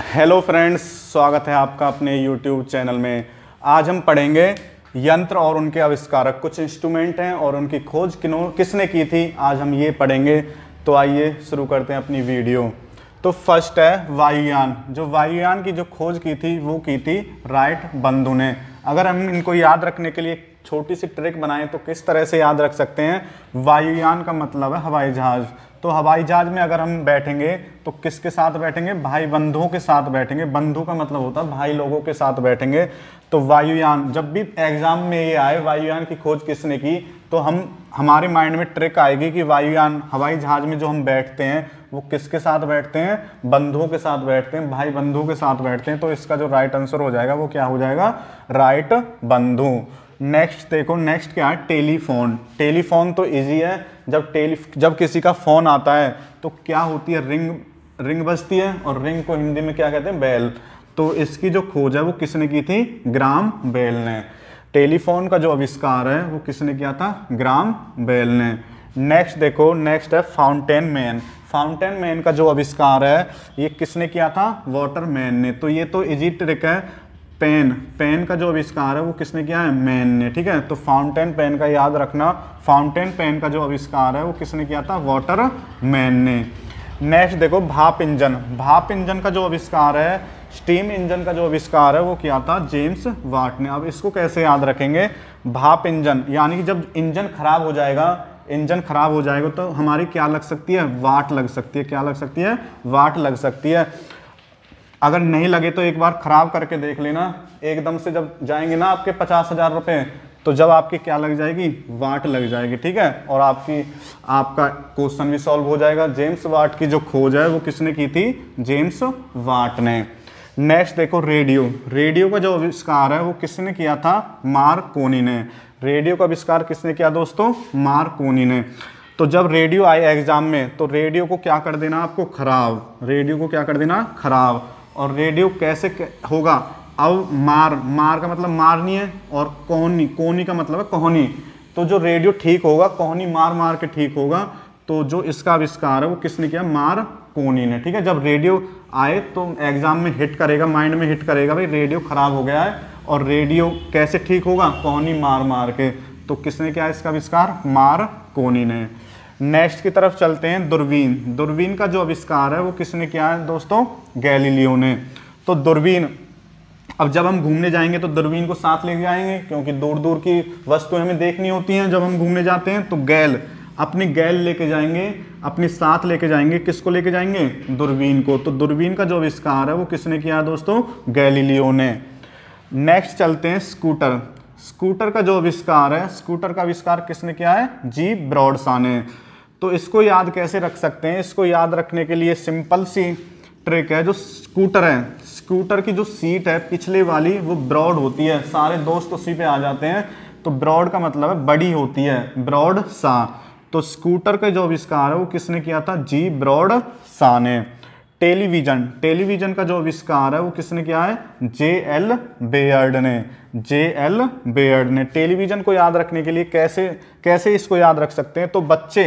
hello friends स्वागत है आपका अपने यूट्यूब चैनल में आज हम पढ़ेंगे यंत्र और उनके आविष्कारक कुछ इंस्ट्रूमेंट हैं और उनकी खोज किनो किसने की थी आज हम ये पढ़ेंगे तो आइए शुरू करते हैं अपनी वीडियो तो फर्स्ट है वायुयान जो वायुयान की जो खोज की थी वो की थी राइट बंधु ने अगर हम इनको याद रखने के लिए छोटी सी ट्रिक बनाएं तो किस तरह से याद रख सकते हैं वायुयान का मतलब है हवाई जहाज़ तो हवाई जहाज में अगर हम बैठेंगे तो किसके साथ बैठेंगे भाई बंधुओं के साथ बैठेंगे बंधु का मतलब होता है भाई लोगों के साथ बैठेंगे तो वायुयान जब भी एग्जाम में ये आए वायुयान की खोज किसने की तो हम हमारे माइंड में ट्रिक आएगी कि वायुयान हवाई जहाज में जो हम बैठते हैं वो किसके साथ बैठते हैं बंधुओं के साथ बैठते हैं भाई बंधुओं के साथ बैठते हैं तो इसका जो राइट आंसर हो जाएगा वो क्या हो जाएगा राइट बंधु नेक्स्ट देखो नेक्स्ट क्या है टेलीफोन टेलीफोन तो इजी है जब टेली जब किसी का फ़ोन आता है तो क्या होती है रिंग रिंग बजती है और रिंग को हिंदी में क्या कहते हैं बैल तो इसकी जो खोज है वो किसने की थी ग्राम बेल ने टेलीफोन का जो आविष्कार है वो किसने किया था ग्राम बेल ने नेक्स्ट देखो नेक्स्ट है फाउंटेन मैन फाउंटेन मैन का जो आविष्कार है ये किसने किया था वाटर मैन ने तो ये तो इजी ट्रिक है पेन पेन का जो आविष्कार है वो किसने किया है मैन ने ठीक है तो फाउंटेन पेन का याद रखना फाउंटेन पेन का जो आविष्कार है वो किसने किया था वाटर मैन ने नेक्स्ट देखो भाप इंजन भाप इंजन का जो आविष्कार है स्टीम इंजन का जो आविष्कार है वो किया था जेम्स वाट ने अब इसको कैसे याद रखेंगे भाप इंजन यानी कि जब इंजन खराब हो जाएगा इंजन खराब हो जाएगा तो हमारी क्या लग सकती है वाट लग सकती है क्या लग सकती है वाट लग सकती है अगर नहीं लगे तो एक बार ख़राब करके देख लेना एकदम से जब जाएंगे ना आपके पचास हज़ार रुपये तो जब आपकी क्या लग जाएगी वाट लग जाएगी ठीक है और आपकी आपका क्वेश्चन भी सॉल्व हो जाएगा जेम्स वाट की जो खोज है वो किसने की थी जेम्स वाट ने नेक्स्ट देखो रेडियो रेडियो का जो आविष्कार है वो किसने किया था मार्कोनी ने रेडियो का आविष्कार किसने किया दोस्तों मार्कोनी ने तो जब रेडियो आए एग्जाम में तो रेडियो को क्या कर देना आपको खराब रेडियो को क्या कर देना खराब और रेडियो कैसे होगा अब मार मार का मतलब मारनी है और कोहनी कोहनी का मतलब है कोहनी तो जो रेडियो ठीक होगा कोहनी मार मार के ठीक होगा तो जो इसका आविष्कार है वो किसने किया मार कोनी ने ठीक है जब रेडियो आए तो एग्जाम में हिट करेगा माइंड में हिट करेगा भाई रेडियो खराब हो गया है और रेडियो कैसे ठीक होगा कोहनी मार मार के तो किसने किया इसका आविष्कार मार कोनी ने नेक्स्ट की तरफ चलते हैं दूरबीन दूरबीन का जो आविष्कार है वो किसने किया है दोस्तों गैलीलियो ने तो दूरबीन अब जब हम घूमने जाएंगे तो दूरबीन को साथ लेके जाएंगे क्योंकि दूर दूर की वस्तुएं हमें देखनी होती हैं जब हम घूमने जाते हैं तो गैल अपनी गैल लेके जाएंगे अपने साथ लेके जाएंगे किसको लेके जाएंगे दूरबीन को तो दूरबीन का जो आविष्कार है वो किसने किया दोस्तों गैलीलियो ने नेक्स्ट चलते हैं स्कूटर स्कूटर का जो आविष्कार है स्कूटर का आविष्कार किसने किया है जी ब्रॉडसा ने तो इसको याद कैसे रख सकते हैं इसको याद रखने के लिए सिंपल सी ट्रिक है जो स्कूटर है स्कूटर की जो सीट है पिछले वाली वो ब्रॉड होती है सारे दोस्त उसी पे आ जाते हैं तो ब्रॉड का मतलब है बड़ी होती है ब्रॉड सा तो स्कूटर का जो आविष्कार है वो किसने किया था जी ब्रॉड सा ने टेलीविजन टेलीविजन का जो आविष्कार है वो किसने किया है जे एल बेयर्ड ने जे एल बेयर्ड ने टेलीविजन को याद रखने के लिए कैसे कैसे इसको याद रख सकते हैं तो बच्चे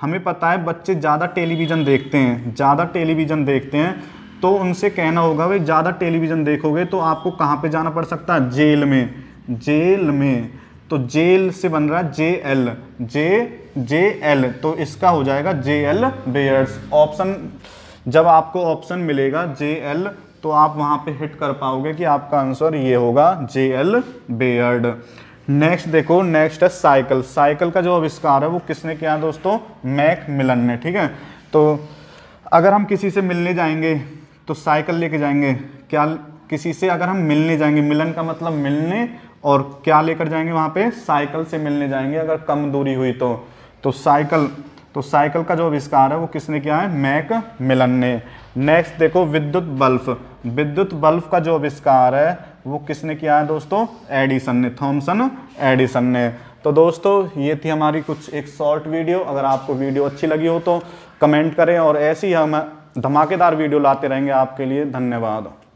हमें पता है बच्चे ज़्यादा टेलीविज़न देखते हैं ज़्यादा टेलीविज़न देखते हैं तो उनसे कहना होगा भाई ज़्यादा टेलीविज़न देखोगे तो आपको कहाँ पे जाना पड़ सकता है जेल में जेल में तो जेल से बन रहा है J L J J L तो इसका हो जाएगा जे एल बेयर्स ऑप्शन जब आपको ऑप्शन मिलेगा जे एल तो आप वहां पे हिट कर पाओगे कि आपका आंसर ये होगा जे एल बेयर्ड नेक्स्ट देखो नेक्स्ट है साइकिल साइकिल का जो आविष्कार है वो किसने किया दोस्तों मैक मिलन ने ठीक है तो अगर हम किसी से मिलने जाएंगे तो साइकिल लेके जाएंगे क्या किसी से अगर हम मिलने जाएंगे मिलन का मतलब मिलने और क्या लेकर जाएंगे वहां पे साइकिल से मिलने जाएंगे अगर कम दूरी हुई तो तो साइकिल तो साइकिल का जो आविष्कार है वो किसने किया है मैक मिलन ने नेक्स्ट देखो विद्युत बल्ब विद्युत बल्ब का जो आविष्कार है वो किसने किया है दोस्तों एडिसन ने थॉमसन एडिसन ने तो दोस्तों ये थी हमारी कुछ एक शॉर्ट वीडियो अगर आपको वीडियो अच्छी लगी हो तो कमेंट करें और ऐसी हम धमाकेदार वीडियो लाते रहेंगे आपके लिए धन्यवाद